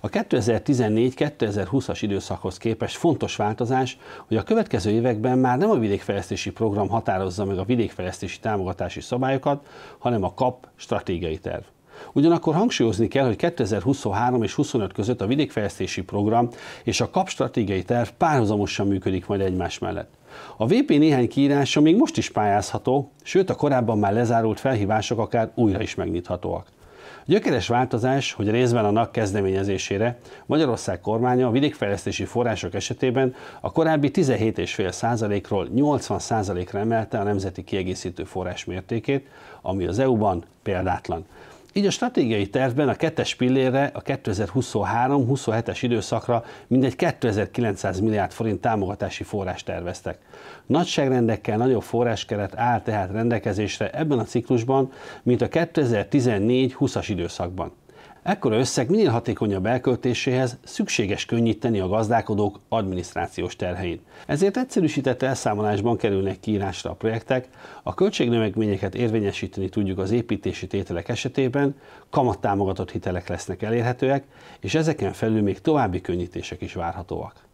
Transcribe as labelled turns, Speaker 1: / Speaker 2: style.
Speaker 1: A 2014-2020-as időszakhoz képest fontos változás, hogy a következő években már nem a vidékfejlesztési program határozza meg a vidékfejlesztési támogatási szabályokat, hanem a KAP stratégiai terv. Ugyanakkor hangsúlyozni kell, hogy 2023 és 2025 között a vidékfejlesztési program és a KAP stratégiai terv párhuzamosan működik majd egymás mellett. A VP néhány kiírása még most is pályázható, sőt a korábban már lezárult felhívások akár újra is megnyithatóak. Gyökeres változás, hogy részben a NAK kezdeményezésére Magyarország kormánya a vidékfejlesztési források esetében a korábbi 17,5%-ról 80%-ra emelte a nemzeti kiegészítő forrás mértékét, ami az EU-ban példátlan. Így a stratégiai tervben a kettes pillérre a 2023-27-es időszakra mindegy 2900 milliárd forint támogatási forrás terveztek. Nagyságrendekkel nagyobb forráskeret áll tehát rendelkezésre ebben a ciklusban, mint a 2014-20-as időszakban. Ekkora összeg minél hatékonyabb elköltéséhez szükséges könnyíteni a gazdálkodók adminisztrációs terhein. Ezért egyszerűsített elszámolásban kerülnek kiírásra a projektek, a költségnövekményeket érvényesíteni tudjuk az építési tételek esetében, kamattámogatott hitelek lesznek elérhetőek, és ezeken felül még további könnyítések is várhatóak.